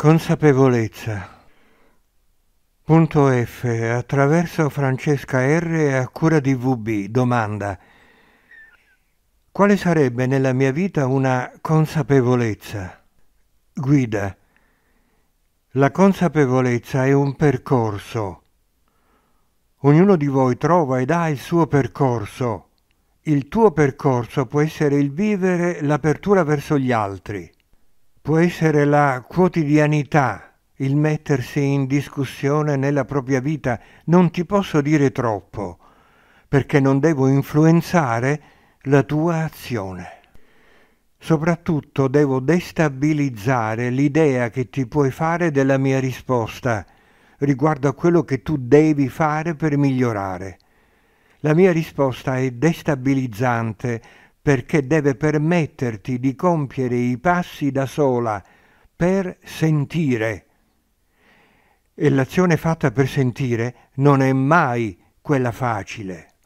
Consapevolezza. Punto F. Attraverso Francesca R. a cura di VB. Domanda. Quale sarebbe nella mia vita una consapevolezza? Guida. La consapevolezza è un percorso. Ognuno di voi trova ed ha il suo percorso. Il tuo percorso può essere il vivere l'apertura verso gli altri può essere la quotidianità, il mettersi in discussione nella propria vita. Non ti posso dire troppo, perché non devo influenzare la tua azione. Soprattutto devo destabilizzare l'idea che ti puoi fare della mia risposta riguardo a quello che tu devi fare per migliorare. La mia risposta è destabilizzante perché deve permetterti di compiere i passi da sola per sentire. E l'azione fatta per sentire non è mai quella facile.